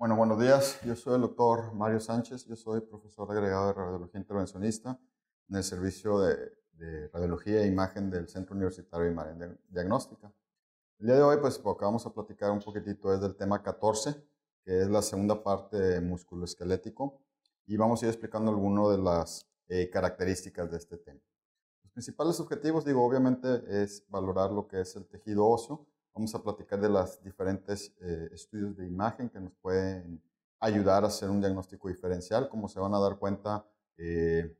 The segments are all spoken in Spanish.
Bueno, buenos días. Yo soy el doctor Mario Sánchez. Yo soy profesor agregado de radiología intervencionista en el servicio de, radiología e imagen del Centro Universitario de Diagnóstica. El día de hoy, pues, lo vamos a platicar un poquitito es del tema 14, que es la segunda parte de músculo y vamos a ir explicando algunas de las eh, características de este tema. Los principales objetivos, digo, obviamente es valorar lo que es el tejido óseo, Vamos a platicar de los diferentes eh, estudios de imagen que nos pueden ayudar a hacer un diagnóstico diferencial. Como se van a dar cuenta, eh,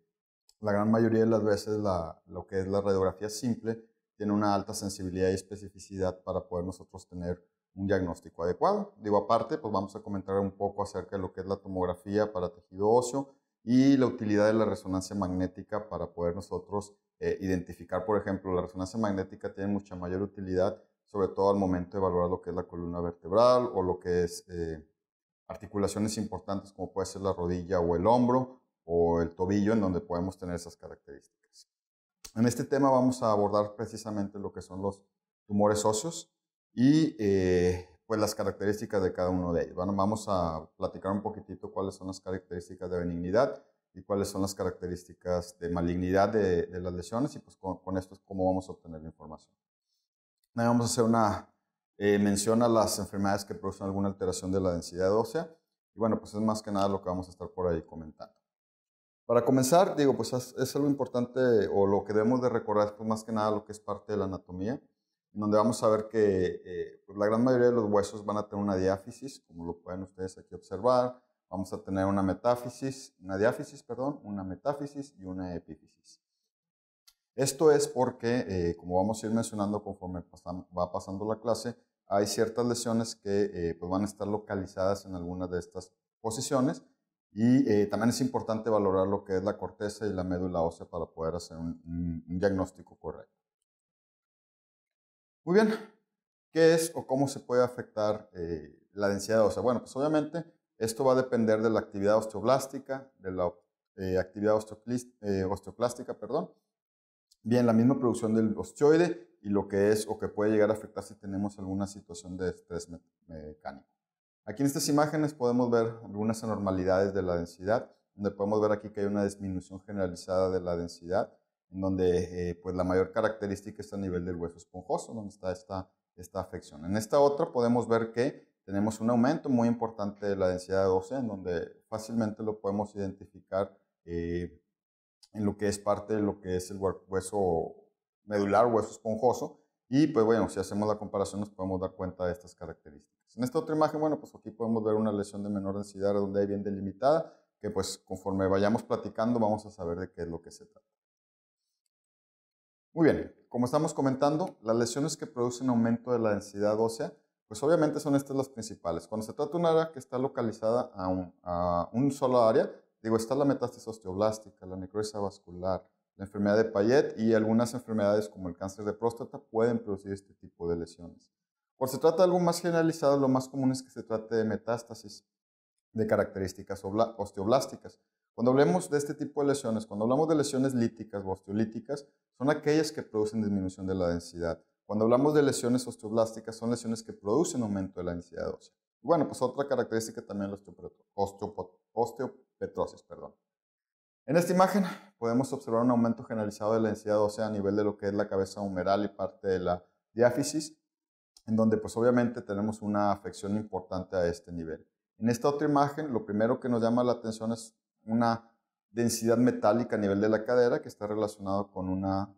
la gran mayoría de las veces lo que es la radiografía simple tiene una alta sensibilidad y especificidad para poder nosotros tener un diagnóstico adecuado. Digo, aparte, pues vamos a comentar un poco acerca de lo que es la tomografía para tejido óseo y la utilidad de la resonancia magnética para poder nosotros eh, identificar, por ejemplo, la resonancia magnética tiene mucha mayor utilidad sobre todo al momento de valorar lo que es la columna vertebral o lo que es eh, articulaciones importantes como puede ser la rodilla o el hombro o el tobillo en donde podemos tener esas características. En este tema vamos a abordar precisamente lo que son los tumores óseos y eh, pues las características de cada uno de ellos. Bueno, vamos a platicar un poquitito cuáles son las características de benignidad y cuáles son las características de malignidad de, las lesiones y pues, con, con esto es cómo vamos a obtener la información vamos a hacer una eh, mención a las enfermedades que producen alguna alteración de la densidad ósea. Y bueno, pues es más que nada lo que vamos a estar por ahí comentando. Para comenzar, digo, pues es, lo algo importante o lo que debemos de recordar pues más que nada lo que es parte de la anatomía, donde vamos a ver que eh, pues la gran mayoría de los huesos van a tener una diáfisis, como lo pueden ustedes aquí observar. Vamos a tener una metáfisis, una diáfisis, perdón, una metáfisis y una epífisis. Esto es porque, eh, como vamos a ir mencionando conforme va pasando la clase, hay ciertas lesiones que eh, pues, van a estar localizadas en alguna de estas posiciones y eh, también es importante valorar lo que es la corteza y la médula ósea para poder hacer un, diagnóstico correcto. Muy bien, ¿qué es o cómo se puede afectar la densidad ósea? Bueno, pues obviamente esto va a depender de la actividad osteoblástica, de la actividad osteoplástica, perdón, Bien, la misma producción del osteoide y lo que es o que puede llegar a afectar si tenemos alguna situación de estrés mecánico. Aquí en estas imágenes podemos ver algunas anormalidades de la densidad, donde podemos ver aquí que hay una disminución generalizada de la densidad, en donde eh, pues la mayor característica está a nivel del hueso esponjoso, donde está esta, esta afección. En esta otra podemos ver que tenemos un aumento muy importante de la densidad de ósea, en donde fácilmente lo podemos identificar eh, en lo que es parte de lo que es el hueso medular, hueso esponjoso. Y pues bueno, si hacemos la comparación nos podemos dar cuenta de estas características. En esta otra imagen, bueno, pues aquí podemos ver una lesión de menor densidad donde hay bien delimitada, que pues conforme vayamos platicando vamos a saber de qué es lo que se trata. Muy bien, como estamos comentando, las lesiones que producen aumento de la densidad ósea, pues obviamente son estas las principales. Cuando se trata de una área que está localizada a un, a un solo área, digo, está la metástasis osteoblástica, la necrosis vascular, la enfermedad de Payet y algunas enfermedades como el cáncer de próstata pueden producir este tipo de lesiones. Por se trata de algo más generalizado, lo más común es que se trate de metástasis de características osteoblásticas. Cuando hablemos de este tipo de lesiones, cuando hablamos de lesiones líticas o osteolíticas, son aquellas que producen disminución de la densidad. Cuando hablamos de lesiones osteoblásticas, son lesiones que producen aumento de la densidad ósea. bueno, pues otra característica también la osteoporosis petrosis, perdón. En esta imagen podemos observar un aumento generalizado de la densidad ósea a nivel de lo que es la cabeza humeral y parte de la diáfisis, en donde pues obviamente tenemos una afección importante a este nivel. En esta otra imagen, lo primero que nos llama la atención es una densidad metálica a nivel de la cadera que está relacionada con una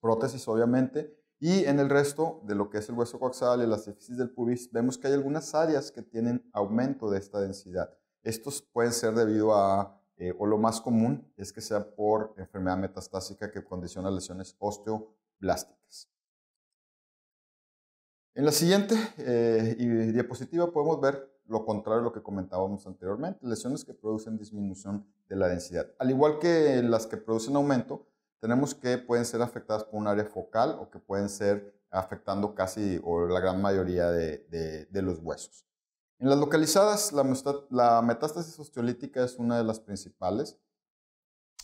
prótesis obviamente y en el resto de lo que es el hueso coaxial y la diáfisis del pubis vemos que hay algunas áreas que tienen aumento de esta densidad. Estos pueden ser debido a, eh, o lo más común es que sea por enfermedad metastásica que condiciona lesiones osteoblásticas. En la siguiente eh, diapositiva podemos ver lo contrario a lo que comentábamos anteriormente, lesiones que producen disminución de la densidad. Al igual que las que producen aumento, tenemos que pueden ser afectadas por un área focal o que pueden ser afectando casi o la gran mayoría de los huesos. En las localizadas, la metástasis osteolítica es una de las principales,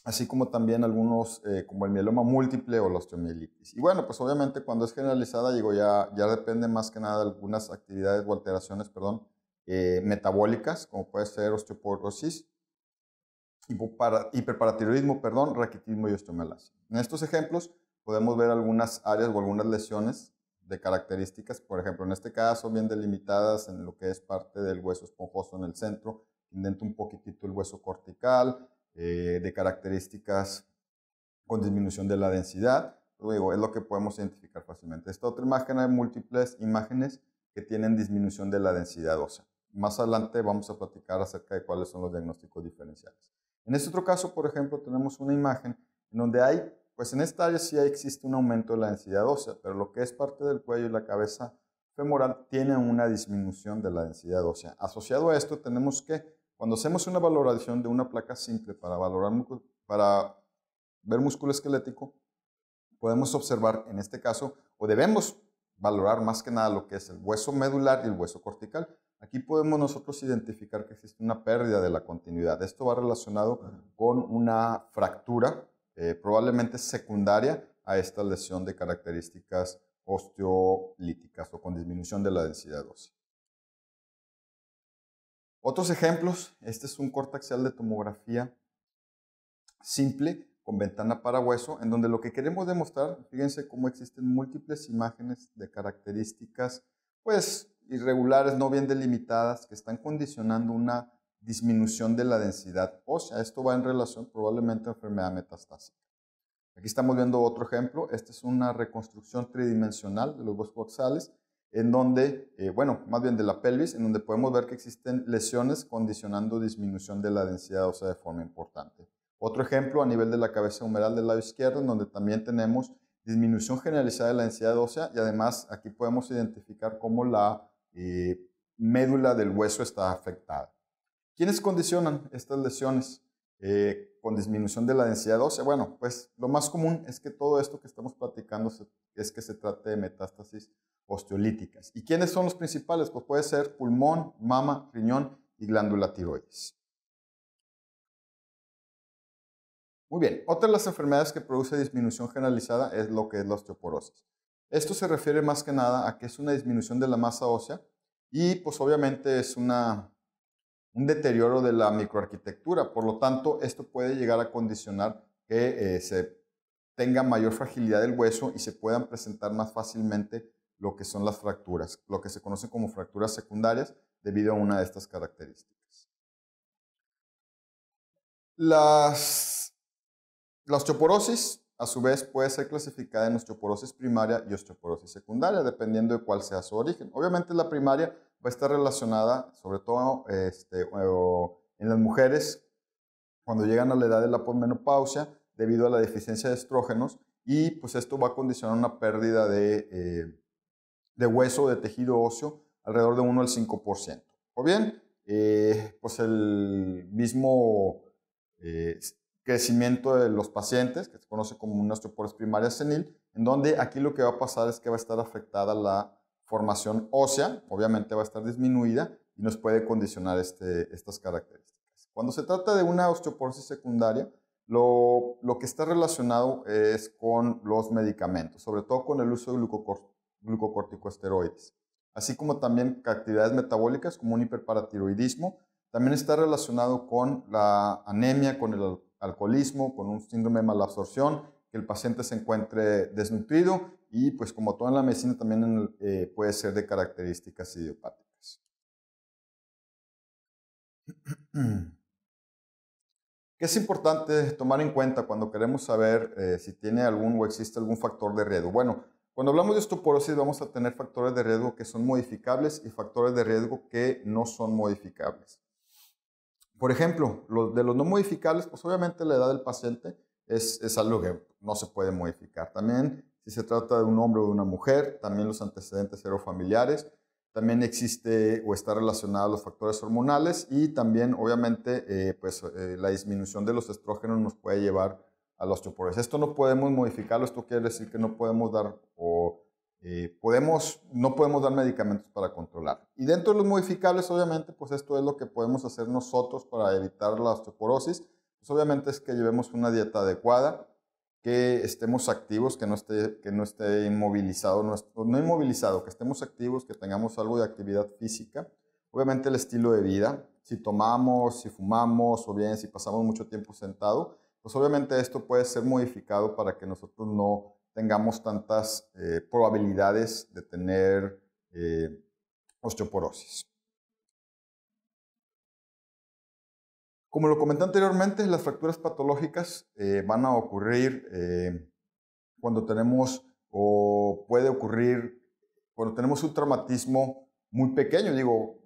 así como también algunos eh, como el mieloma múltiple o la osteomielitis. Y bueno, pues obviamente cuando es generalizada, digo, ya, ya depende más que nada de algunas actividades o alteraciones, perdón, eh, metabólicas, como puede ser osteoporosis, hiperparatiroidismo, perdón, raquitismo y osteomelasia. En estos ejemplos podemos ver algunas áreas o algunas lesiones de características, por ejemplo, en este caso bien delimitadas en lo que es parte del hueso esponjoso en el centro, dentro un poquitito el hueso cortical, eh, de características con disminución de la densidad, luego es lo que podemos identificar fácilmente. Esta otra imagen hay múltiples imágenes que tienen disminución de la densidad ósea. Más adelante vamos a platicar acerca de cuáles son los diagnósticos diferenciales. En este otro caso, por ejemplo, tenemos una imagen en donde hay pues en esta área sí existe un aumento de la densidad ósea, pero lo que es parte del cuello y la cabeza femoral tiene una disminución de la densidad ósea. Asociado a esto tenemos que, cuando hacemos una valoración de una placa simple para, valorar, para ver músculo esquelético, podemos observar en este caso, o debemos valorar más que nada lo que es el hueso medular y el hueso cortical. Aquí podemos nosotros identificar que existe una pérdida de la continuidad. Esto va relacionado con una fractura eh, probablemente secundaria a esta lesión de características osteolíticas o con disminución de la densidad ósea. Otros ejemplos, este es un corte axial de tomografía simple con ventana para hueso, en donde lo que queremos demostrar, fíjense cómo existen múltiples imágenes de características, pues irregulares, no bien delimitadas, que están condicionando una disminución de la densidad ósea. Esto va en relación probablemente a enfermedad metastásica. Aquí estamos viendo otro ejemplo. Esta es una reconstrucción tridimensional de los huesos coaxiales, en donde, eh, bueno, más bien de la pelvis, en donde podemos ver que existen lesiones condicionando disminución de la densidad ósea de forma importante. Otro ejemplo a nivel de la cabeza humeral del lado izquierdo, en donde también tenemos disminución generalizada de la densidad ósea y además aquí podemos identificar cómo la eh, médula del hueso está afectada. ¿Quiénes condicionan estas lesiones eh, con disminución de la densidad ósea? Bueno, pues lo más común es que todo esto que estamos platicando es que se trate de metástasis osteolíticas. ¿Y quiénes son los principales? Pues puede ser pulmón, mama, riñón y glándula tiroides. Muy bien, otra de las enfermedades que produce disminución generalizada es lo que es la osteoporosis. Esto se refiere más que nada a que es una disminución de la masa ósea y pues obviamente es una un deterioro de la microarquitectura. Por lo tanto, esto puede llegar a condicionar que eh, se tenga mayor fragilidad del hueso y se puedan presentar más fácilmente lo que son las fracturas, lo que se conocen como fracturas secundarias debido a una de estas características. Las, la osteoporosis, a su vez, puede ser clasificada en osteoporosis primaria y osteoporosis secundaria, dependiendo de cuál sea su origen. Obviamente la primaria va a estar relacionada, sobre todo este, en las mujeres, cuando llegan a la edad de la posmenopausia, debido a la deficiencia de estrógenos, y pues esto va a condicionar una pérdida de, eh, de hueso, de tejido óseo, alrededor de 1 al 5%. O bien, eh, pues el mismo eh, crecimiento de los pacientes, que se conoce como una osteoporosis primaria senil, en donde aquí lo que va a pasar es que va a estar afectada la formación ósea, obviamente va a estar disminuida y nos puede condicionar este, estas características. Cuando se trata de una osteoporosis secundaria, lo, que está relacionado es con los medicamentos, sobre todo con el uso de glucocorticoesteroides, así como también actividades metabólicas como un hiperparatiroidismo. También está relacionado con la anemia, con el alcoholismo, con un síndrome de malabsorción, que el paciente se encuentre desnutrido y pues como toda la medicina también eh, puede ser de características idiopáticas. ¿Qué es importante tomar en cuenta cuando queremos saber eh, si tiene algún o existe algún factor de riesgo? Bueno, cuando hablamos de osteoporosis vamos a tener factores de riesgo que son modificables y factores de riesgo que no son modificables. Por ejemplo, de los no modificables, pues obviamente la edad del paciente es, es algo que no se puede modificar. También si se trata de un hombre o de una mujer, también los antecedentes familiares, también existe o está relacionado a los factores hormonales y también obviamente eh, pues, eh, la disminución de los estrógenos nos puede llevar a la osteoporosis. Esto no podemos modificarlo, esto quiere decir que no podemos dar o eh, podemos, no podemos dar medicamentos para controlar. Y dentro de los modificables obviamente pues esto es lo que podemos hacer nosotros para evitar la osteoporosis, pues obviamente es que llevemos una dieta adecuada, que estemos activos, que no esté, que no esté inmovilizado, no inmovilizado, que estemos activos, que tengamos algo de actividad física. Obviamente el estilo de vida, si tomamos, si fumamos o bien si pasamos mucho tiempo sentado, pues obviamente esto puede ser modificado para que nosotros no tengamos tantas eh, probabilidades de tener eh, osteoporosis. Como lo comenté anteriormente, las fracturas patológicas eh, van a ocurrir eh, cuando tenemos o puede ocurrir cuando tenemos un traumatismo muy pequeño. Digo,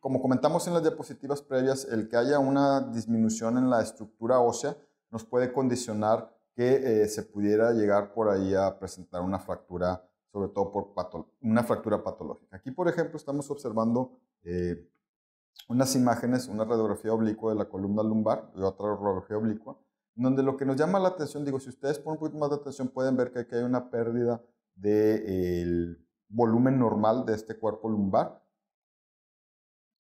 como comentamos en las diapositivas previas, el que haya una disminución en la estructura ósea nos puede condicionar que eh, se pudiera llegar por ahí a presentar una fractura, sobre todo por una fractura patológica. Aquí, por ejemplo, estamos observando unas imágenes, una radiografía oblicua de la columna lumbar y otra radiografía oblicua, donde lo que nos llama la atención, digo, si ustedes ponen un poquito más de atención pueden ver que aquí hay una pérdida del de, volumen normal de este cuerpo lumbar,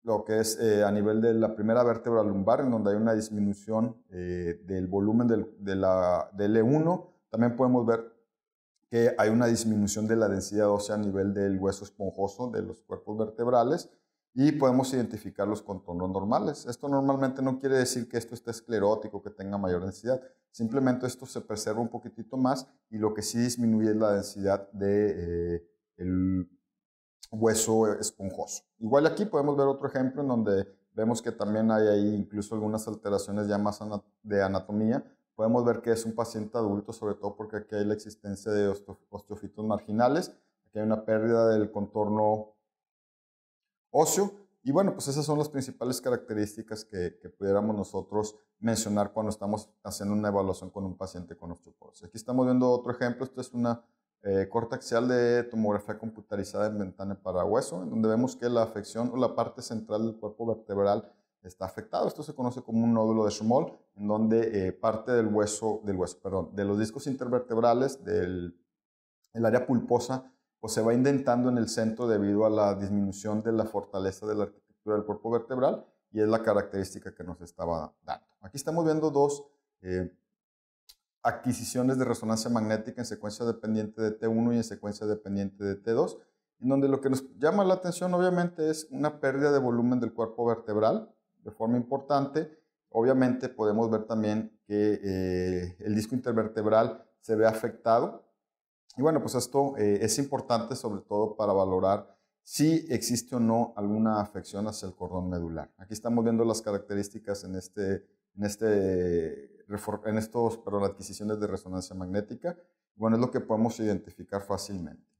lo que es eh, a nivel de la primera vértebra lumbar, en donde hay una disminución eh, del volumen del, de la, del E1, también podemos ver que hay una disminución de la densidad ósea a nivel del hueso esponjoso de los cuerpos vertebrales, y podemos identificar los contornos normales. Esto normalmente no quiere decir que esto esté esclerótico, que tenga mayor densidad. Simplemente esto se preserva un poquitito más y lo que sí disminuye es la densidad del de, eh, hueso esponjoso. Igual aquí podemos ver otro ejemplo en donde vemos que también hay ahí incluso algunas alteraciones ya más de anatomía. Podemos ver que es un paciente adulto, sobre todo porque aquí hay la existencia de osteofitos marginales. Aquí hay una pérdida del contorno ocio. Y bueno, pues esas son las principales características que, pudiéramos nosotros mencionar cuando estamos haciendo una evaluación con un paciente con osteoporosis. Aquí estamos viendo otro ejemplo. Esto es una eh, corte axial de tomografía computarizada en ventana para hueso, en donde vemos que la afección o la parte central del cuerpo vertebral está afectado. Esto se conoce como un nódulo de Schmoll, en donde eh, parte del hueso, del hueso, perdón, de los discos intervertebrales, del el área pulposa o se va indentando en el centro debido a la disminución de la fortaleza de la arquitectura del cuerpo vertebral y es la característica que nos estaba dando. Aquí estamos viendo dos eh, adquisiciones de resonancia magnética en secuencia dependiente de T1 y en secuencia dependiente de T2, en donde lo que nos llama la atención obviamente es una pérdida de volumen del cuerpo vertebral de forma importante. Obviamente podemos ver también que eh, el disco intervertebral se ve afectado y bueno, pues esto eh, es importante sobre todo para valorar si existe o no alguna afección hacia el cordón medular. Aquí estamos viendo las características en, este, en, este, en estos, adquisiciones de resonancia magnética. Bueno, es lo que podemos identificar fácilmente.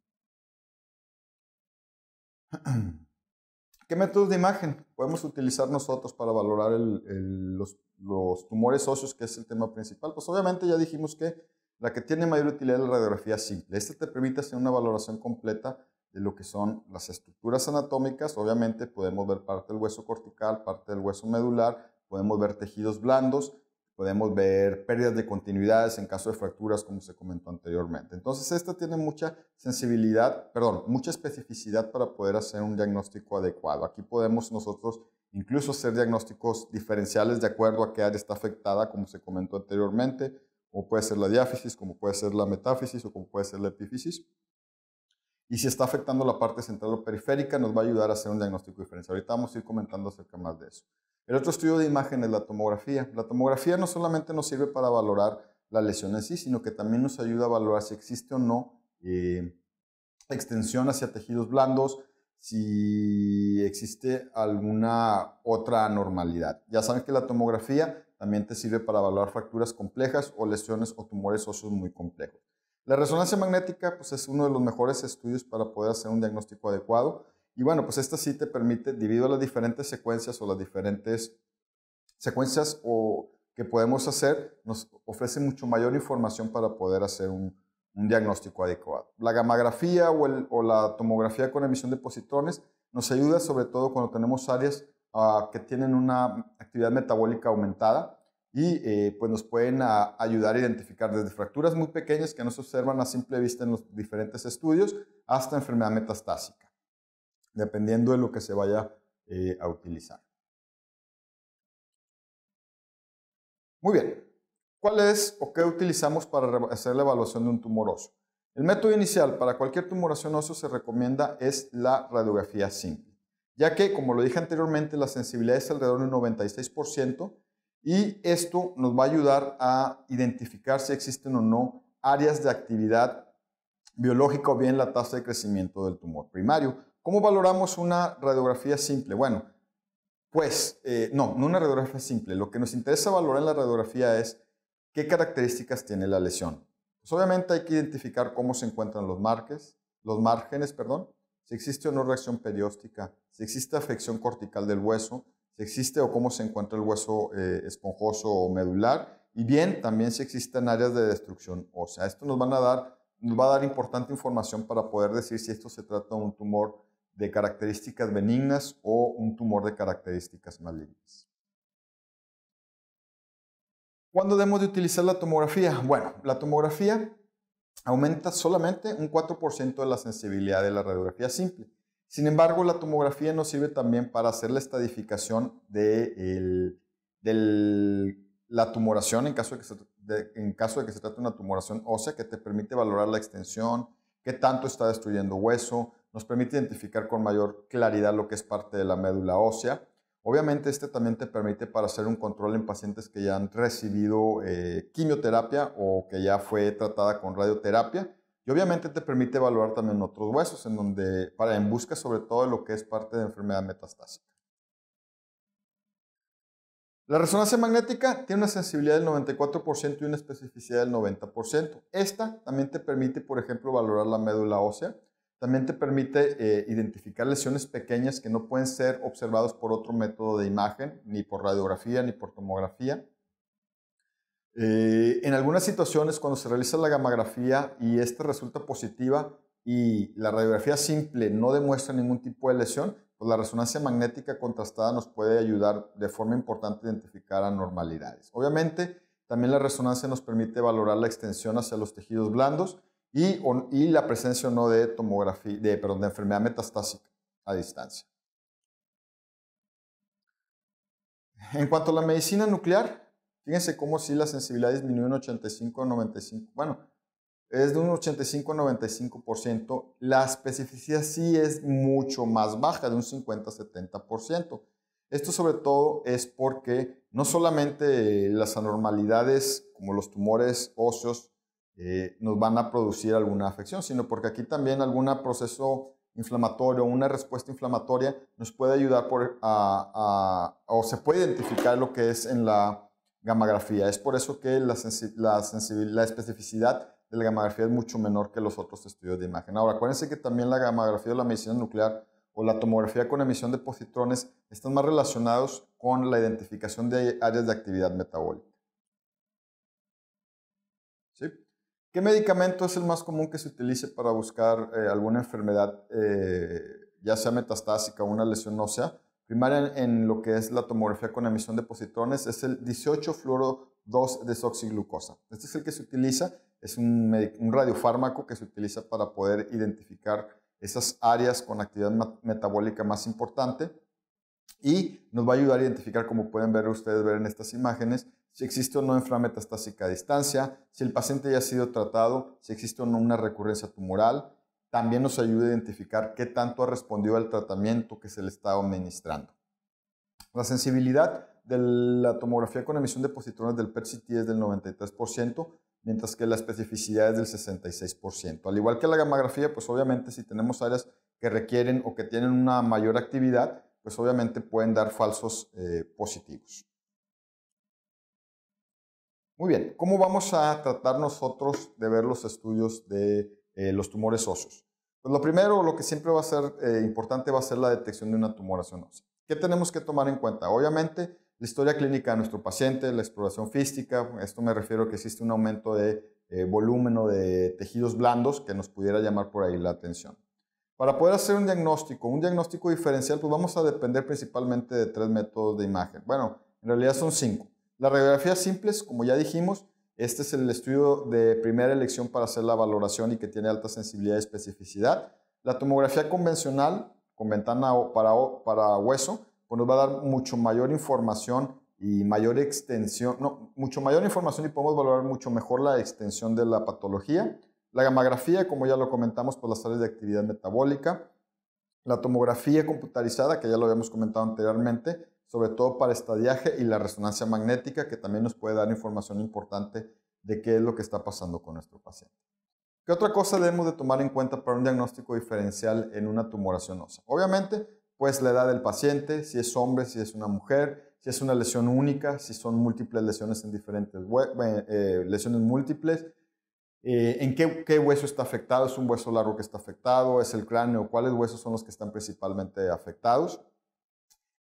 ¿Qué métodos de imagen podemos utilizar nosotros para valorar los, los tumores óseos, que es el tema principal? Pues obviamente ya dijimos que la que tiene mayor utilidad es la radiografía simple. Esta te permite hacer una valoración completa de lo que son las estructuras anatómicas. Obviamente podemos ver parte del hueso cortical, parte del hueso medular, podemos ver tejidos blandos, podemos ver pérdidas de continuidades en caso de fracturas, como se comentó anteriormente. Entonces, esta tiene mucha sensibilidad, perdón, mucha especificidad para poder hacer un diagnóstico adecuado. Aquí podemos nosotros incluso hacer diagnósticos diferenciales de acuerdo a qué área está afectada, como se comentó anteriormente como puede ser la diáfisis, como puede ser la metáfisis o como puede ser la epífisis. Y si está afectando la parte central o periférica, nos va a ayudar a hacer un diagnóstico diferencial. Ahorita vamos a ir comentando acerca más de eso. El otro estudio de imagen es la tomografía. La tomografía no solamente nos sirve para valorar la lesión en sí, sino que también nos ayuda a valorar si existe o no eh, extensión hacia tejidos blandos, si existe alguna otra anormalidad. Ya saben que la tomografía también te sirve para evaluar fracturas complejas o lesiones o tumores óseos muy complejos. La resonancia magnética pues, es uno de los mejores estudios para poder hacer un diagnóstico adecuado. Y bueno, pues esta sí te permite, debido a las diferentes secuencias o las diferentes secuencias o que podemos hacer, nos ofrece mucho mayor información para poder hacer un, diagnóstico adecuado. La gamografía o la tomografía con emisión de positrones nos ayuda sobre todo cuando tenemos áreas Ah, que tienen una actividad metabólica aumentada y eh, pues nos pueden ayudar a identificar desde fracturas muy pequeñas que no se observan a simple vista en los diferentes estudios hasta enfermedad metastásica, dependiendo de lo que se vaya eh, a utilizar. Muy bien, ¿cuál es o qué utilizamos para hacer la evaluación de un tumor óseo? El método inicial para cualquier tumor óseo se recomienda es la radiografía simple ya que, como lo dije anteriormente, la sensibilidad es alrededor del 96% y esto nos va a ayudar a identificar si existen o no áreas de actividad biológica o bien la tasa de crecimiento del tumor primario. ¿Cómo valoramos una radiografía simple? Bueno, pues eh, no, no una radiografía simple. Lo que nos interesa valorar en la radiografía es qué características tiene la lesión. Pues obviamente hay que identificar cómo se encuentran los, marques, los márgenes, perdón, si existe o no reacción perióstica, si existe afección cortical del hueso, si existe o cómo se encuentra el hueso eh, esponjoso o medular, y bien, también si existen áreas de destrucción ósea. Esto nos, nos va a dar importante información para poder decir si esto se trata de un tumor de características benignas o un tumor de características malignas. ¿Cuándo debemos de utilizar la tomografía? Bueno, la tomografía aumenta solamente un 4% de la sensibilidad de la radiografía simple. Sin embargo, la tomografía nos sirve también para hacer la estadificación de, la tumoración en caso de, que se, en caso de que se trate de una tumoración ósea que te permite valorar la extensión, qué tanto está destruyendo hueso, nos permite identificar con mayor claridad lo que es parte de la médula ósea Obviamente este también te permite para hacer un control en pacientes que ya han recibido eh, quimioterapia o que ya fue tratada con radioterapia. Y obviamente te permite evaluar también otros huesos, en donde, para en busca sobre todo de lo que es parte de enfermedad metastásica. La resonancia magnética tiene una sensibilidad del 94% y una especificidad del 90%. Esta también te permite, por ejemplo, valorar la médula ósea, también te permite eh, identificar lesiones pequeñas que no pueden ser observadas por otro método de imagen, ni por radiografía, ni por tomografía. Eh, en algunas situaciones, cuando se realiza la gammagrafía y esta resulta positiva y la radiografía simple no demuestra ningún tipo de lesión, pues la resonancia magnética contrastada nos puede ayudar de forma importante a identificar anormalidades. Obviamente, también la resonancia nos permite valorar la extensión hacia los tejidos blandos y, la presencia o no de tomografía, de, perdón, de enfermedad metastásica a distancia. En cuanto a la medicina nuclear, fíjense cómo si la sensibilidad disminuye un 85 95, bueno, es de un 85 95%, la especificidad sí es mucho más baja, de un 50 a 70%. Esto sobre todo es porque no solamente las anormalidades como los tumores óseos eh, nos van a producir alguna afección, sino porque aquí también algún proceso inflamatorio, una respuesta inflamatoria nos puede ayudar o se puede identificar lo que es en la gamografía. Es por eso que la, la, especificidad de la gammagrafía es mucho menor que los otros estudios de imagen. Ahora, acuérdense que también la gamografía de la medicina nuclear o la tomografía con emisión de positrones están más relacionados con la identificación de áreas de actividad metabólica. ¿Qué medicamento es el más común que se utilice para buscar eh, alguna enfermedad, eh, ya sea metastásica o una lesión ósea? Primaria en, lo que es la tomografía con emisión de positrones es el 18-fluoro-2-desoxiglucosa. Este es el que se utiliza, es un, un radiofármaco que se utiliza para poder identificar esas áreas con actividad metabólica más importante y nos va a ayudar a identificar, como pueden ver ustedes ver en estas imágenes, si existe o no enfermedad metastásica a distancia, si el paciente ya ha sido tratado, si existe o no una recurrencia tumoral. También nos ayuda a identificar qué tanto ha respondido al tratamiento que se le está administrando. La sensibilidad de la tomografía con emisión de positrones del PET-CT es del 93%, mientras que la especificidad es del 66%. Al igual que la gamografía, pues obviamente si tenemos áreas que requieren o que tienen una mayor actividad, pues obviamente pueden dar falsos eh, positivos. Muy bien, ¿cómo vamos a tratar nosotros de ver los estudios de eh, los tumores óseos? Pues lo primero, lo que siempre va a ser eh, importante va a ser la detección de una tumoración ósea. ¿Qué tenemos que tomar en cuenta? Obviamente, la historia clínica de nuestro paciente, la exploración física, esto me refiero a que existe un aumento de eh, volumen o de tejidos blandos que nos pudiera llamar por ahí la atención. Para poder hacer un diagnóstico, un diagnóstico diferencial, pues vamos a depender principalmente de tres métodos de imagen. Bueno, en realidad son cinco. La radiografía simples, como ya dijimos, este es el estudio de primera elección para hacer la valoración y que tiene alta sensibilidad y especificidad. La tomografía convencional con ventana para, para hueso, pues nos va a dar mucho mayor información y mayor extensión, no, mucho mayor información y podemos valorar mucho mejor la extensión de la patología. La gamografía, como ya lo comentamos, por pues las áreas de actividad metabólica. La tomografía computarizada, que ya lo habíamos comentado anteriormente, sobre todo para estadiaje y la resonancia magnética, que también nos puede dar información importante de qué es lo que está pasando con nuestro paciente. ¿Qué otra cosa debemos de tomar en cuenta para un diagnóstico diferencial en una tumoración ósea? Obviamente, pues la edad del paciente, si es hombre, si es una mujer, si es una lesión única, si son múltiples lesiones en diferentes eh, eh, lesiones múltiples, eh, en qué, hueso está afectado, es un hueso largo que está afectado, es el cráneo, cuáles huesos son los que están principalmente afectados.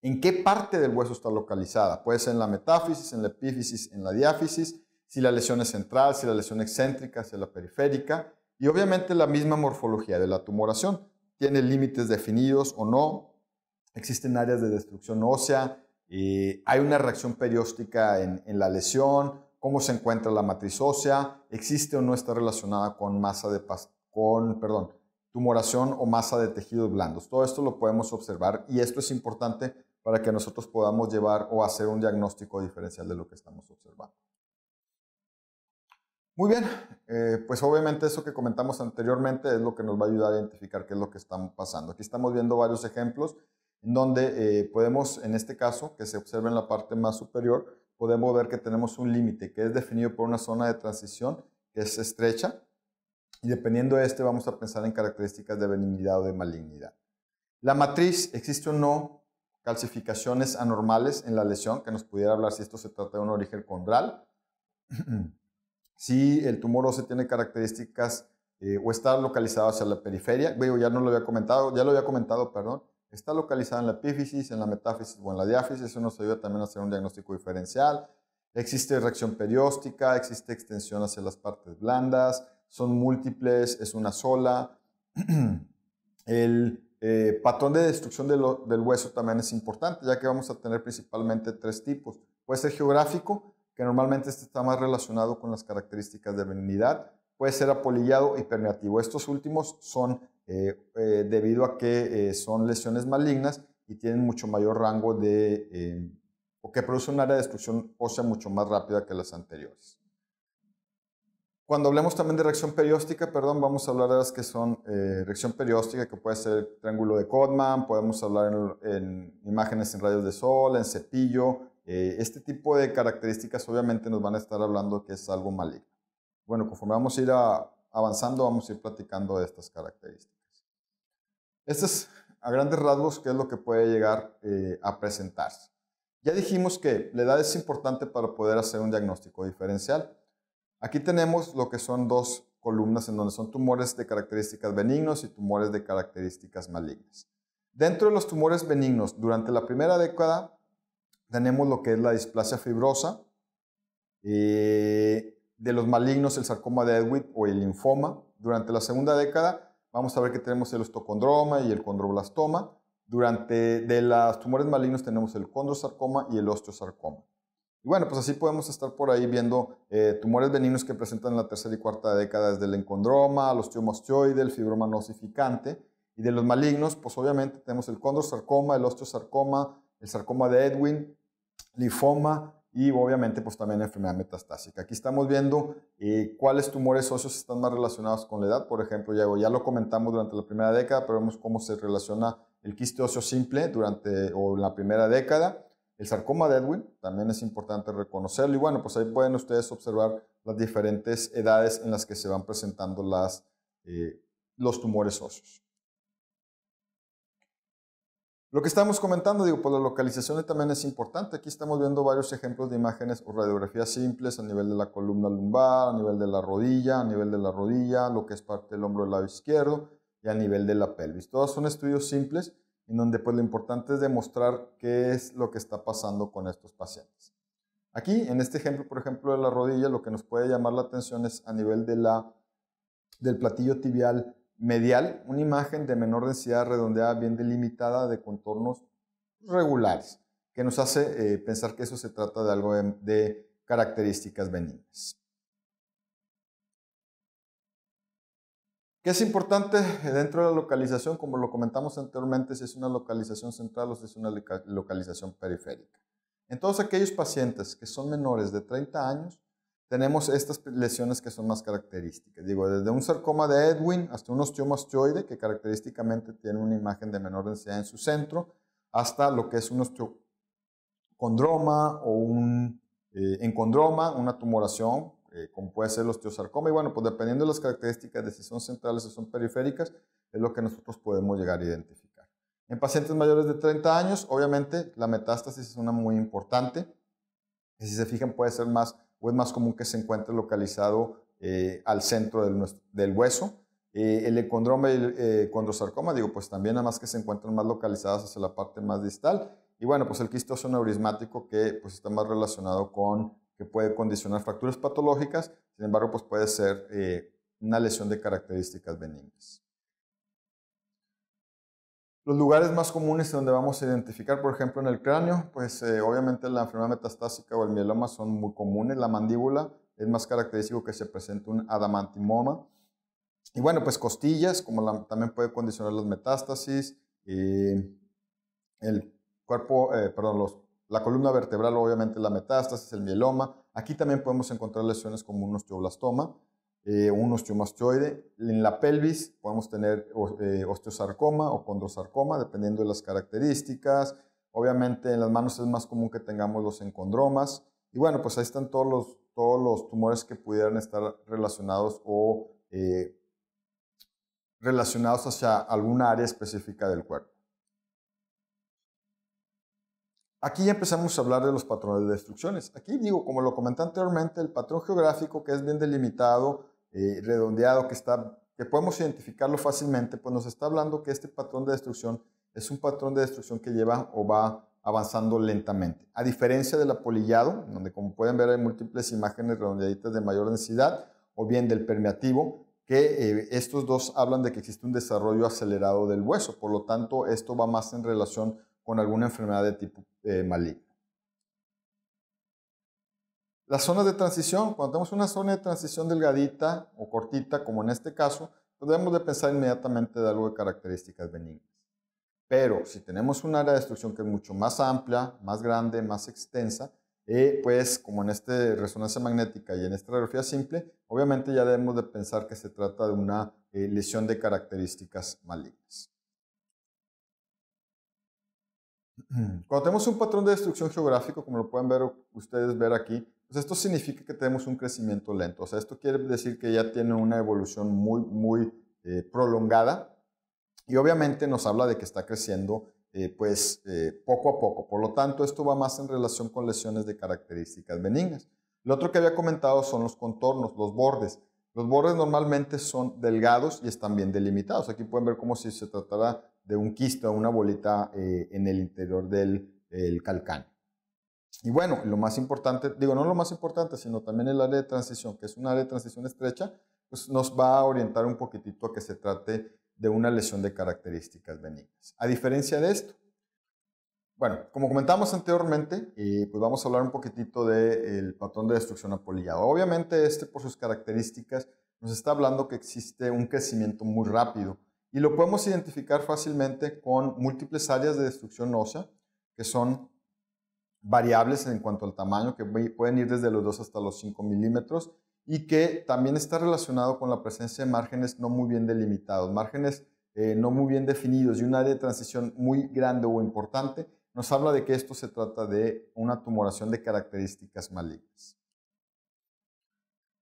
¿En qué parte del hueso está localizada? Puede ser en la metáfisis, en la epífisis, en la diáfisis, si la lesión es central, si la lesión es excéntrica, si es la periférica. Y obviamente la misma morfología de la tumoración. ¿Tiene límites definidos o no? ¿Existen áreas de destrucción ósea? Eh, ¿Hay una reacción perióstica en, la lesión? ¿Cómo se encuentra la matriz ósea? ¿Existe o no está relacionada con masa de, con, perdón, tumoración o masa de tejidos blandos? Todo esto lo podemos observar y esto es importante para que nosotros podamos llevar o hacer un diagnóstico diferencial de lo que estamos observando. Muy bien, eh, pues obviamente eso que comentamos anteriormente es lo que nos va a ayudar a identificar qué es lo que está pasando. Aquí estamos viendo varios ejemplos en donde eh, podemos, en este caso, que se observa en la parte más superior, podemos ver que tenemos un límite que es definido por una zona de transición que es estrecha y dependiendo de este vamos a pensar en características de benignidad o de malignidad. La matriz existe o no calcificaciones anormales en la lesión, que nos pudiera hablar si esto se trata de un origen condral, si el tumor óseo tiene características eh, o está localizado hacia la periferia, ya no lo había comentado, ya lo había comentado, perdón, está localizado en la epífisis, en la metáfisis o en la diáfisis, eso nos ayuda también a hacer un diagnóstico diferencial, existe reacción perióstica, existe extensión hacia las partes blandas, son múltiples, es una sola, el el eh, patrón de destrucción del hueso también es importante, ya que vamos a tener principalmente tres tipos. Puede ser geográfico, que normalmente este está más relacionado con las características de benignidad. Puede ser apolillado y permeativo. Estos últimos son eh, eh, debido a que son lesiones malignas y tienen mucho mayor rango de... o que produce un área de destrucción ósea mucho más rápida que las anteriores. Cuando hablemos también de reacción perióstica, perdón, vamos a hablar de las que son eh, reacción perióstica, que puede ser el triángulo de Codman, podemos hablar en, imágenes en rayos de sol, en cepillo. Eh, este tipo de características obviamente nos van a estar hablando que es algo maligno. Bueno, conforme vamos a ir avanzando, vamos a ir platicando de estas características. Este es a grandes rasgos qué es lo que puede llegar eh, a presentarse. Ya dijimos que la edad es importante para poder hacer un diagnóstico diferencial. Aquí tenemos lo que son dos columnas en donde son tumores de características benignos y tumores de características malignas. Dentro de los tumores benignos, durante la primera década tenemos lo que es la displasia fibrosa, eh, de los malignos el sarcoma de Edwin o el linfoma. Durante la segunda década vamos a ver que tenemos el osteocondroma y el condroblastoma. Durante de los tumores malignos tenemos el condrosarcoma y el osteosarcoma. Y bueno, pues así podemos estar por ahí viendo eh, tumores benignos que presentan en la tercera y cuarta década, desde el encondroma, los osteoide, el fibroma osificante Y de los malignos, pues obviamente tenemos el condrosarcoma, el osteosarcoma, el sarcoma de Edwin, linfoma y obviamente pues también la enfermedad metastásica. Aquí estamos viendo eh, cuáles tumores óseos están más relacionados con la edad. Por ejemplo, ya, ya lo comentamos durante la primera década, pero vemos cómo se relaciona el quiste óseo simple durante o en la primera década el sarcoma de Edwin también es importante reconocerlo y bueno, pues ahí pueden ustedes observar las diferentes edades en las que se van presentando eh, los tumores óseos. Lo que estamos comentando, digo, por pues la localización también es importante. Aquí estamos viendo varios ejemplos de imágenes o radiografías simples a nivel de la columna lumbar, a nivel de la rodilla, a nivel de la rodilla, lo que es parte del hombro del lado izquierdo y a nivel de la pelvis. Todos son estudios simples en donde pues lo importante es demostrar qué es lo que está pasando con estos pacientes. Aquí, en este ejemplo, por ejemplo, de la rodilla, lo que nos puede llamar la atención es a nivel del platillo tibial medial, una imagen de menor densidad redondeada, bien delimitada, de contornos regulares, que nos hace eh, pensar que eso se trata de algo de, de características benignas. ¿Qué es importante dentro de la localización? Como lo comentamos anteriormente, si es una localización central o si es una localización periférica. En todos aquellos pacientes que son menores de 30 años, tenemos estas lesiones que son más características. Digo, desde un sarcoma de Edwin hasta un osteomastioide, que característicamente tiene una imagen de menor densidad en su centro, hasta lo que es un osteocondroma o un eh, encondroma, una tumoración eh, como puede ser el osteosarcoma. Y bueno, pues dependiendo de las características de si son centrales o son periféricas, es lo que nosotros podemos llegar a identificar. En pacientes mayores de 30 años, obviamente la metástasis es una muy importante. Y si se fijan, puede ser más o es más común que se encuentre localizado eh, al centro del, hueso. Eh, el econdroma y el condrosarcoma, digo, pues también nada más que se encuentran más localizadas hacia la parte más distal. Y bueno, pues el quistoso neurismático que pues está más relacionado con puede condicionar fracturas patológicas, sin embargo, pues puede ser eh, una lesión de características benignas. Los lugares más comunes donde vamos a identificar, por ejemplo, en el cráneo, pues eh, obviamente la enfermedad metastásica o el mieloma son muy comunes. La mandíbula es más característico que se presente un adamantimoma. Y bueno, pues costillas, como también puede condicionar las metástasis. Eh, el cuerpo, perdón, los la columna vertebral obviamente la metástasis, el mieloma. Aquí también podemos encontrar lesiones como un osteoblastoma, eh, un osteomastoide. En la pelvis podemos tener eh, osteosarcoma o condrosarcoma, dependiendo de las características. Obviamente en las manos es más común que tengamos los encondromas. Y bueno, pues ahí están todos los, todos los tumores que pudieran estar relacionados o eh, relacionados hacia alguna área específica del cuerpo. Aquí ya empezamos a hablar de los patrones de destrucciones. Aquí digo, como lo comenté anteriormente, el patrón geográfico que es bien delimitado, eh, redondeado, que, está, que podemos identificarlo fácilmente, pues nos está hablando que este patrón de destrucción es un patrón de destrucción que lleva o va avanzando lentamente. A diferencia del apolillado, donde como pueden ver hay múltiples imágenes redondeaditas de mayor densidad, o bien del permeativo, que eh, estos dos hablan de que existe un desarrollo acelerado del hueso, por lo tanto esto va más en relación con alguna enfermedad de tipo eh, maligna. Las zonas de transición, cuando tenemos una zona de transición delgadita o cortita, como en este caso, pues debemos de pensar inmediatamente de algo de características benignas. Pero si tenemos un área de destrucción que es mucho más amplia, más grande, más extensa, eh, pues como en este resonancia magnética y en esta radiografía simple, obviamente ya debemos de pensar que se trata de una eh, lesión de características malignas. Cuando tenemos un patrón de destrucción geográfico, como lo pueden ver ustedes ver aquí, pues esto significa que tenemos un crecimiento lento. O sea, esto quiere decir que ya tiene una evolución muy, muy eh, prolongada y obviamente nos habla de que está creciendo eh, pues eh, poco a poco. Por lo tanto, esto va más en relación con lesiones de características benignas. Lo otro que había comentado son los contornos, los bordes. Los bordes normalmente son delgados y están bien delimitados. Aquí pueden ver como si se tratara de un quisto, a una bolita eh, en el interior del calcán. Y bueno, lo más importante, digo, no lo más importante, sino también el área de transición, que es un área de transición estrecha, pues nos va a orientar un poquitito a que se trate de una lesión de características benignas. A diferencia de esto, bueno, como comentamos anteriormente, eh, pues vamos a hablar un poquitito del patrón de destrucción apolillado. Obviamente este por sus características nos está hablando que existe un crecimiento muy rápido y lo podemos identificar fácilmente con múltiples áreas de destrucción ósea, que son variables en cuanto al tamaño, que pueden ir desde los 2 hasta los 5 milímetros, y que también está relacionado con la presencia de márgenes no muy bien delimitados, márgenes eh, no muy bien definidos y un área de transición muy grande o importante, nos habla de que esto se trata de una tumoración de características malignas.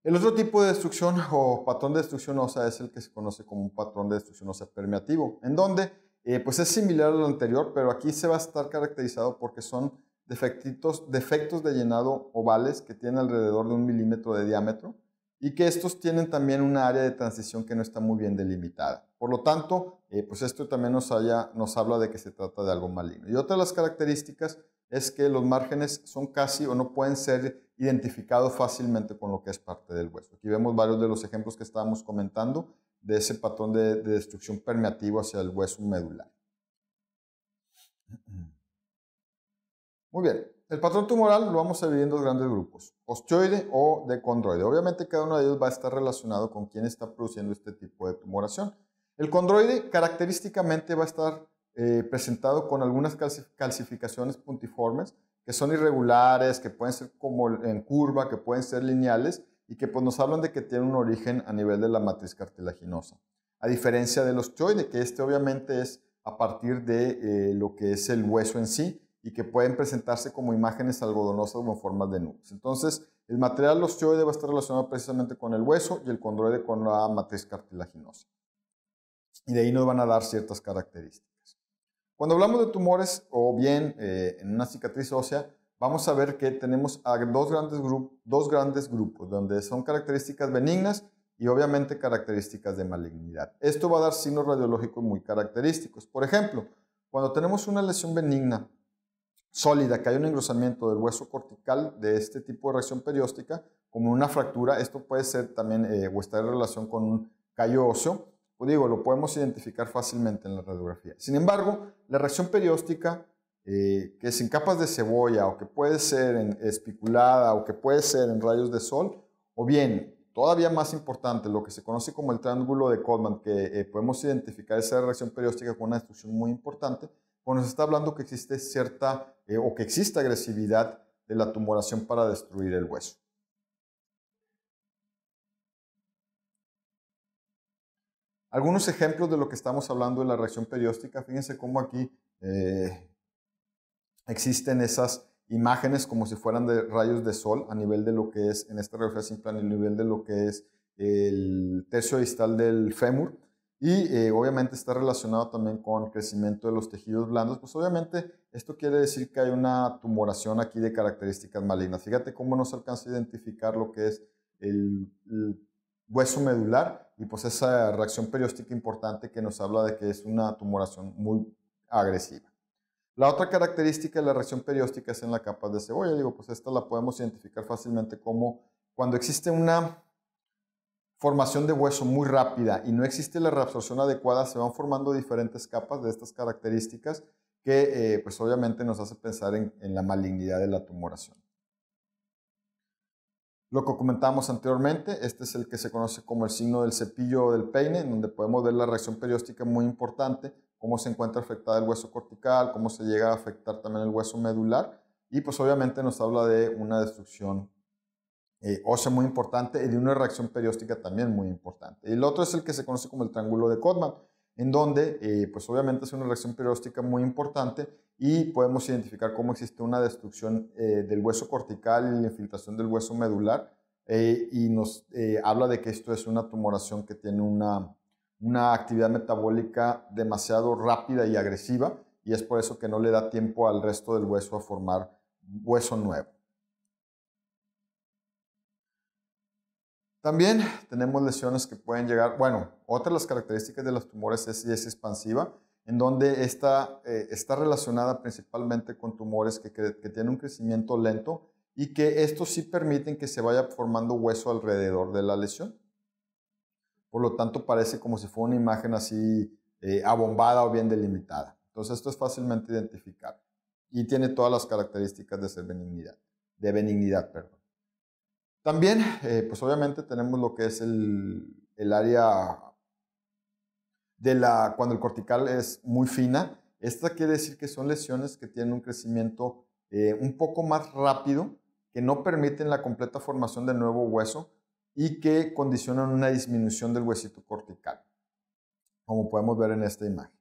El otro tipo de destrucción o patrón de destrucción sea, es el que se conoce como un patrón de destrucción ósea permeativo, en donde eh, pues es similar al anterior, pero aquí se va a estar caracterizado porque son defectitos, defectos de llenado ovales que tienen alrededor de un milímetro de diámetro y que estos tienen también una área de transición que no está muy bien delimitada. Por lo tanto, eh, pues esto también nos, nos habla de que se trata de algo maligno. Y otra de las características es que los márgenes son casi o no pueden ser identificados fácilmente con lo que es parte del hueso. Aquí vemos varios de los ejemplos que estábamos comentando de ese patrón de, destrucción permeativo hacia el hueso medular. Muy bien, el patrón tumoral lo vamos a dividir en dos grandes grupos, osteoide o de condroide. Obviamente cada uno de ellos va a estar relacionado con quién está produciendo este tipo de tumoración. El condroide característicamente va a estar eh, presentado con algunas calcificaciones puntiformes que son irregulares, que pueden ser como en curva, que pueden ser lineales y que pues, nos hablan de que tienen un origen a nivel de la matriz cartilaginosa. A diferencia de los osteoide, que este obviamente es a partir de eh, lo que es el hueso en sí y que pueden presentarse como imágenes algodonosas o en formas de nubes. Entonces, el material osteoide va a estar relacionado precisamente con el hueso y el condroide con la matriz cartilaginosa. Y de ahí nos van a dar ciertas características. Cuando hablamos de tumores o bien eh, en una cicatriz ósea, vamos a ver que tenemos dos, grandes dos grandes grupos, donde son características benignas y obviamente características de malignidad. Esto va a dar signos radiológicos muy característicos. Por ejemplo, cuando tenemos una lesión benigna sólida, que hay un engrosamiento del hueso cortical de este tipo de reacción perióstica, como una fractura, esto puede ser también eh, o estar en relación con un callo óseo, pues digo, lo podemos identificar fácilmente en la radiografía. Sin embargo, la reacción perióstica, eh, que es en capas de cebolla o que puede ser en espiculada o que puede ser en rayos de sol, o bien, todavía más importante, lo que se conoce como el triángulo de Codman, que eh, podemos identificar esa reacción perióstica con una destrucción muy importante, cuando pues se está hablando que existe cierta eh, o que existe agresividad de la tumoración para destruir el hueso. Algunos ejemplos de lo que estamos hablando de la reacción periódica, fíjense cómo aquí eh, existen esas imágenes como si fueran de rayos de sol a nivel de lo que es, en esta radiografía simple, a nivel de lo que es el tercio distal del fémur. Y eh, obviamente está relacionado también con crecimiento de los tejidos blandos. Pues obviamente esto quiere decir que hay una tumoración aquí de características malignas. Fíjate cómo no se alcanza a identificar lo que es el hueso medular y pues esa reacción perióstica importante que nos habla de que es una tumoración muy agresiva. La otra característica de la reacción perióstica es en la capa de cebolla. Digo, pues esta la podemos identificar fácilmente como cuando existe una formación de hueso muy rápida y no existe la reabsorción adecuada, se van formando diferentes capas de estas características que eh, pues obviamente nos hace pensar en la malignidad de la tumoración. Lo que comentamos anteriormente, este es el que se conoce como el signo del cepillo o del peine, donde podemos ver la reacción perióstica muy importante, cómo se encuentra afectada el hueso cortical, cómo se llega a afectar también el hueso medular, y pues obviamente nos habla de una destrucción eh, ósea muy importante y de una reacción perióstica también muy importante. Y el otro es el que se conoce como el triángulo de Codman, en donde eh, pues obviamente es una reacción periodística muy importante y podemos identificar cómo existe una destrucción eh, del hueso cortical y la infiltración del hueso medular eh, y nos habla de que esto es una tumoración que tiene una actividad metabólica demasiado rápida y agresiva y es por eso que no le da tiempo al resto del hueso a formar hueso nuevo. También tenemos lesiones que pueden llegar, bueno, otra de las características de los tumores es, es expansiva, en donde esta, eh, está relacionada principalmente con tumores que, tienen un crecimiento lento y que estos sí permiten que se vaya formando hueso alrededor de la lesión. Por lo tanto, parece como si fuera una imagen así eh, abombada o bien delimitada. Entonces, esto es fácilmente identificable y tiene todas las características de ser benignidad, de benignidad, perdón. También, eh, pues obviamente tenemos lo que es el, área de la, cuando el cortical es muy fina. Esta quiere decir que son lesiones que tienen un crecimiento eh, un poco más rápido, que no permiten la completa formación del nuevo hueso y que condicionan una disminución del huesito cortical, como podemos ver en esta imagen.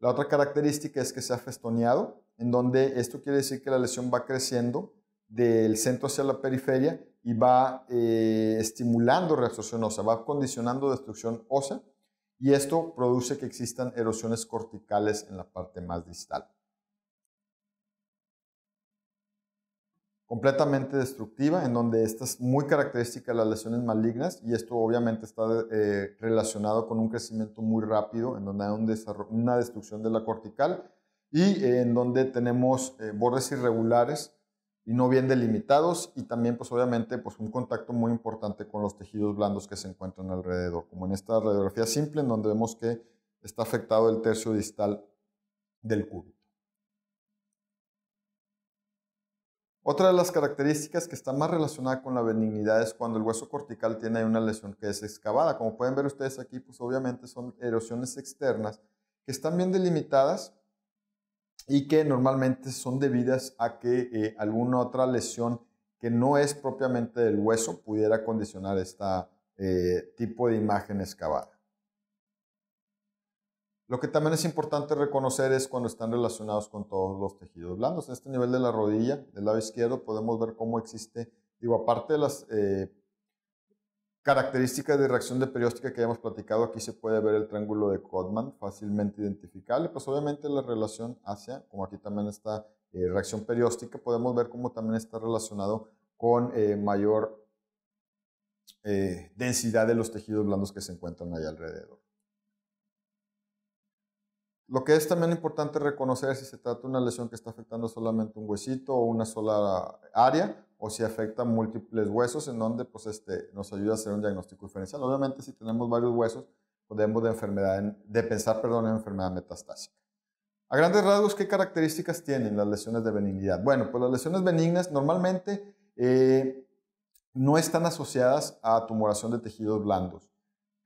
La otra característica es que se ha festoneado, en donde esto quiere decir que la lesión va creciendo del centro hacia la periferia y va eh, estimulando reabsorción ósea, va condicionando destrucción ósea y esto produce que existan erosiones corticales en la parte más distal. completamente destructiva, en donde esta es muy característica las lesiones malignas y esto obviamente está eh, relacionado con un crecimiento muy rápido, en donde hay una destrucción de la cortical y eh, en donde tenemos bordes irregulares y no bien delimitados y también pues obviamente pues un contacto muy importante con los tejidos blandos que se encuentran alrededor, como en esta radiografía simple en donde vemos que está afectado el tercio distal del cúbito. Otra de las características que está más relacionada con la benignidad es cuando el hueso cortical tiene una lesión que es excavada. Como pueden ver ustedes aquí, pues obviamente son erosiones externas que están bien delimitadas, y que normalmente son debidas a que eh, alguna otra lesión que no es propiamente del hueso pudiera condicionar este tipo de imagen excavada. Lo que también es importante reconocer es cuando están relacionados con todos los tejidos blandos. En este nivel de la rodilla, del lado izquierdo, podemos ver cómo existe, digo, aparte de las eh, características de reacción de perióstica que hemos platicado, aquí se puede ver el triángulo de Codman fácilmente identificable, pues obviamente la relación hacia, como aquí también está eh, reacción perióstica, podemos ver cómo también está relacionado con eh, mayor eh, densidad de los tejidos blandos que se encuentran ahí alrededor. Lo que es también importante reconocer si se trata de una lesión que está afectando solamente un huesito o una sola área o si afecta múltiples huesos, en donde pues, este, nos ayuda a hacer un diagnóstico diferencial. Obviamente, si tenemos varios huesos, podemos de, enfermedad de pensar perdón, en enfermedad metastásica. A grandes rasgos, ¿qué características tienen las lesiones de benignidad? Bueno, pues las lesiones benignas normalmente eh, no están asociadas a tumoración de tejidos blandos.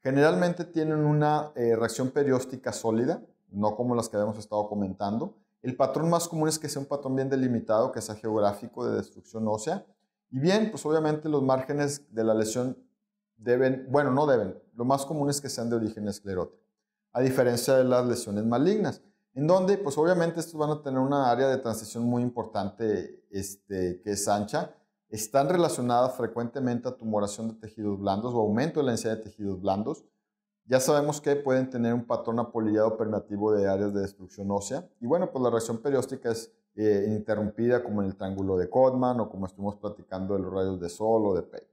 Generalmente tienen una eh, reacción perióstica sólida, no como las que habíamos estado comentando. El patrón más común es que sea un patrón bien delimitado, que sea geográfico de destrucción ósea. Y bien, pues obviamente los márgenes de la lesión deben, bueno, no deben, lo más común es que sean de origen esclerótico, a diferencia de las lesiones malignas, en donde pues obviamente estos van a tener una área de transición muy importante este, que es ancha, están relacionadas frecuentemente a tumoración de tejidos blandos o aumento de la densidad de tejidos blandos, ya sabemos que pueden tener un patrón apolillado permeativo de áreas de destrucción ósea. Y bueno, pues la reacción perióstica es eh, interrumpida como en el triángulo de Codman o como estuvimos platicando de los rayos de sol o de P.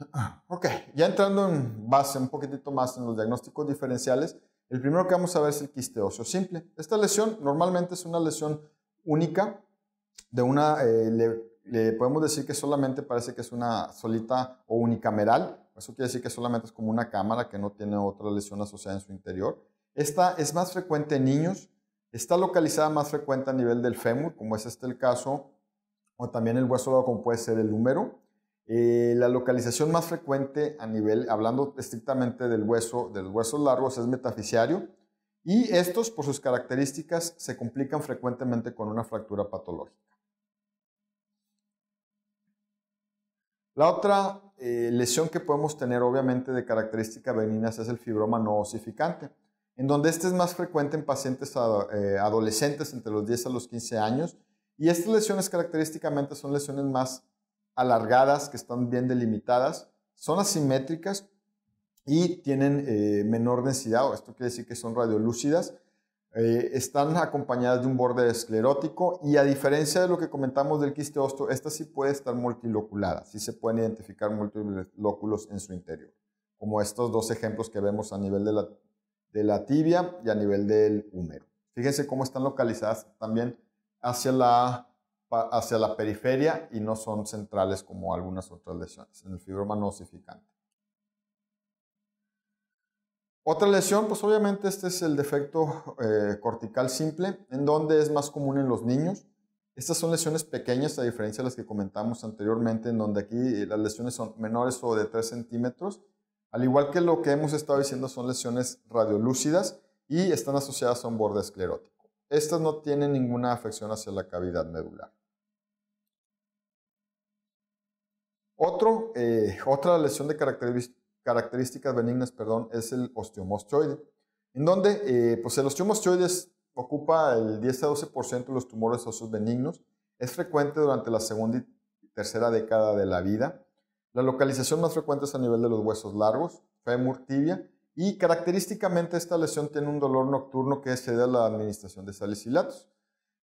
Ok, ya entrando en base un poquitito más en los diagnósticos diferenciales, el primero que vamos a ver es el quiste óseo simple. Esta lesión normalmente es una lesión única de una eh, le podemos decir que solamente parece que es una solita o unicameral. Eso quiere decir que solamente es como una cámara que no tiene otra lesión asociada en su interior. Esta es más frecuente en niños, está localizada más frecuente a nivel del fémur, como es este el caso, o también el hueso lo como puede ser el húmero. Eh, la localización más frecuente a nivel, hablando estrictamente del hueso, del hueso largos es metafisiario. Y estos, por sus características, se complican frecuentemente con una fractura patológica. La otra eh, lesión que podemos tener, obviamente, de característica benigna, es el fibroma no osificante, en donde este es más frecuente en pacientes eh, adolescentes entre los 10 a los 15 años. Y estas lesiones característicamente son lesiones más alargadas, que están bien delimitadas, son asimétricas y tienen eh, menor densidad, o esto quiere decir que son radiolúcidas eh, están acompañadas de un borde esclerótico y a diferencia de lo que comentamos del quiste esta sí puede estar multiloculada, sí se pueden identificar múltiples lóculos en su interior, como estos dos ejemplos que vemos a nivel de la, tibia y a nivel del húmero. Fíjense cómo están localizadas también hacia la, periferia y no son centrales como algunas otras lesiones en el fibroma osificante. Otra lesión, pues obviamente este es el defecto eh, cortical simple, en donde es más común en los niños. Estas son lesiones pequeñas, a diferencia de las que comentamos anteriormente, en donde aquí eh, las lesiones son menores o de 3 centímetros. Al igual que lo que hemos estado diciendo, son lesiones radiolúcidas y están asociadas a un borde esclerótico. Estas no tienen ninguna afección hacia la cavidad medular. Otro, eh, otra lesión de característica características benignas, perdón, es el osteomostroide, en donde eh, pues el osteomostroide ocupa el 10 a 12% de los tumores óseos benignos, es frecuente durante la segunda y tercera década de la vida, la localización más frecuente es a nivel de los huesos largos, fémur, tibia, y característicamente esta lesión tiene un dolor nocturno que se a la administración de salicilatos.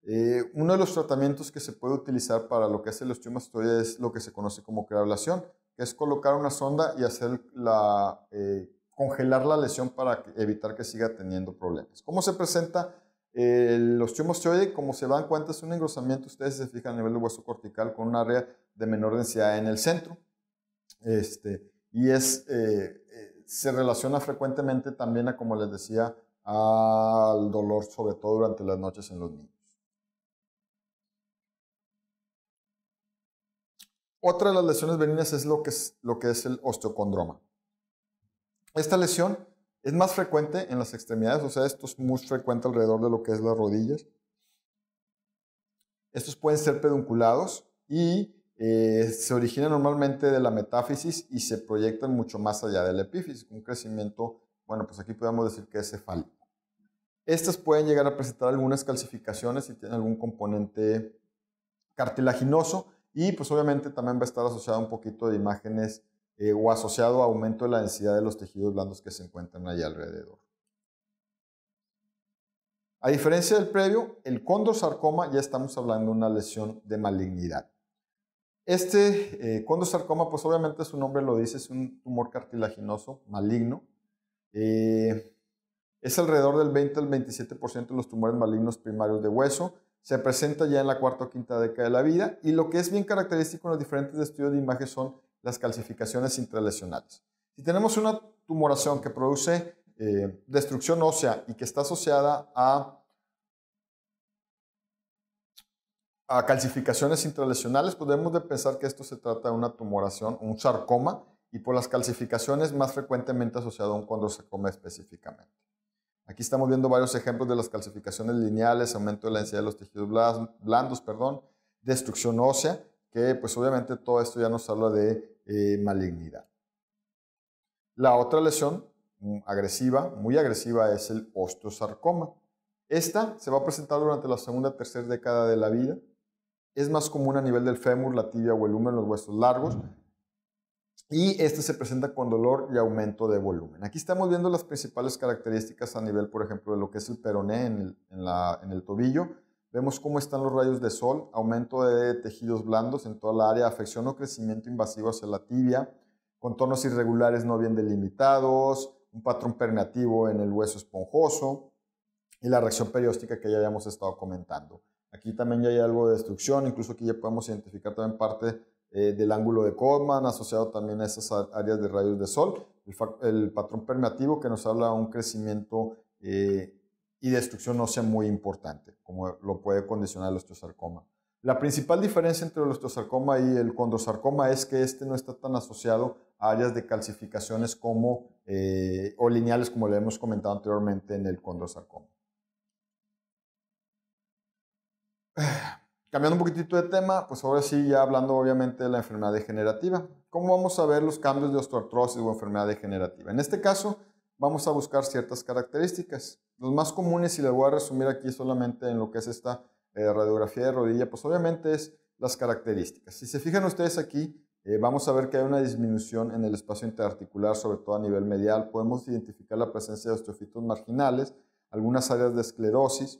Eh, uno de los tratamientos que se puede utilizar para lo que es el osteomastoide es lo que se conoce como creablación, es colocar una sonda y hacer eh, congelar la lesión para evitar que siga teniendo problemas. ¿Cómo se presenta los eh, los tumores hoy? Como se dan cuenta, es un engrosamiento, ustedes se fijan a nivel del hueso cortical con un área de menor densidad en el centro. Este, y es, eh, se relaciona frecuentemente también a, como les decía, al dolor, sobre todo durante las noches en los niños. Otra de las lesiones benignas es lo que es, lo que es el osteocondroma. Esta lesión es más frecuente en las extremidades, o sea, esto es muy frecuente alrededor de lo que es las rodillas. Estos pueden ser pedunculados y eh, se originan normalmente de la metáfisis y se proyectan mucho más allá del epífisis, un crecimiento, bueno, pues aquí podemos decir que es cefálico. Estas pueden llegar a presentar algunas calcificaciones si tienen algún componente cartilaginoso, y pues obviamente también va a estar asociado un poquito de imágenes eh, o asociado a aumento de la densidad de los tejidos blandos que se encuentran ahí alrededor. A diferencia del previo, el sarcoma, ya estamos hablando de una lesión de malignidad. Este eh, sarcoma, pues obviamente su nombre lo dice, es un tumor cartilaginoso maligno. Eh, es alrededor del 20 al 27% de los tumores malignos primarios de hueso se presenta ya en la cuarta o quinta década de la vida y lo que es bien característico en los diferentes estudios de imagen son las calcificaciones intralesionales. Si tenemos una tumoración que produce eh, destrucción ósea y que está asociada a, calcificaciones intralesionales, podemos pues pensar que esto se trata de una tumoración, un sarcoma, y por las calcificaciones más frecuentemente asociado a un condrosarcoma específicamente. Aquí estamos viendo varios ejemplos de las calcificaciones lineales, aumento de la densidad de los tejidos blandos, perdón, destrucción ósea, que pues obviamente todo esto ya nos habla de eh, malignidad. La otra lesión mm, agresiva, muy agresiva, es el osteosarcoma. Esta se va a presentar durante la segunda o tercera década de la vida. Es más común a nivel del fémur, la tibia o el húmero en los huesos largos, y este se presenta con dolor y aumento de volumen. Aquí estamos viendo las principales características a nivel, por ejemplo, de lo que es el peroné en el, tobillo. Vemos cómo están los rayos de sol, aumento de tejidos blandos en toda la área, afección o crecimiento invasivo hacia la tibia, contornos irregulares no bien delimitados, un patrón pernativo en el hueso esponjoso y la reacción perióstica que ya habíamos estado comentando. Aquí también ya hay algo de destrucción, incluso aquí ya podemos identificar también parte eh, del ángulo de Codman, asociado también a esas áreas de rayos de sol, el, patrón permeativo que nos habla de un crecimiento eh, y destrucción no ósea muy importante, como lo puede condicionar el osteosarcoma. La principal diferencia entre el osteosarcoma y el condrosarcoma es que este no está tan asociado a áreas de calcificaciones como, eh, o lineales como le hemos comentado anteriormente en el condrosarcoma. Cambiando un poquitito de tema, pues ahora sí ya hablando obviamente de la enfermedad degenerativa. ¿Cómo vamos a ver los cambios de osteoartrosis o enfermedad degenerativa? En este caso, vamos a buscar ciertas características. Los más comunes, y les voy a resumir aquí solamente en lo que es esta eh, radiografía de rodilla, pues obviamente es las características. Si se fijan ustedes aquí, eh, vamos a ver que hay una disminución en el espacio interarticular, sobre todo a nivel medial. Podemos identificar la presencia de osteofitos marginales, algunas áreas de esclerosis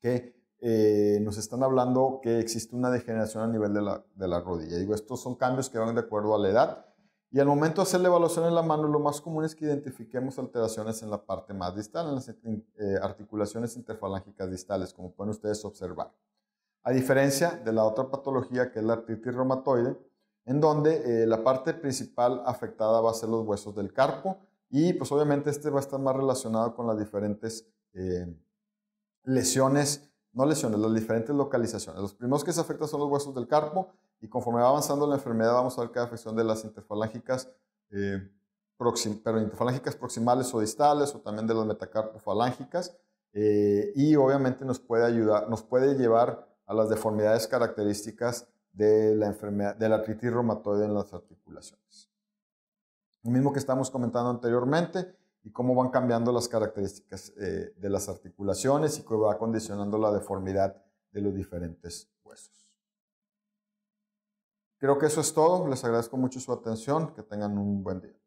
que eh, nos están hablando que existe una degeneración a nivel de la, de la rodilla. Digo, estos son cambios que van de acuerdo a la edad. Y al momento de hacer la evaluación en la mano, lo más común es que identifiquemos alteraciones en la parte más distal, en las eh, articulaciones interfalángicas distales, como pueden ustedes observar. A diferencia de la otra patología que es la artritis reumatoide, en donde eh, la parte principal afectada va a ser los huesos del carpo y pues obviamente este va a estar más relacionado con las diferentes eh, lesiones no lesiones, las diferentes localizaciones. Los primeros que se afectan son los huesos del carpo y conforme va avanzando la enfermedad vamos a ver que afección de las interfalángicas, eh, pero proximales o distales o también de las metacarpofalángicas eh, y obviamente nos puede ayudar, nos puede llevar a las deformidades características de la enfermedad, de la artritis reumatoide en las articulaciones. Lo mismo que estamos comentando anteriormente, y cómo van cambiando las características eh, de las articulaciones y cómo va condicionando la deformidad de los diferentes huesos. Creo que eso es todo. Les agradezco mucho su atención. Que tengan un buen día.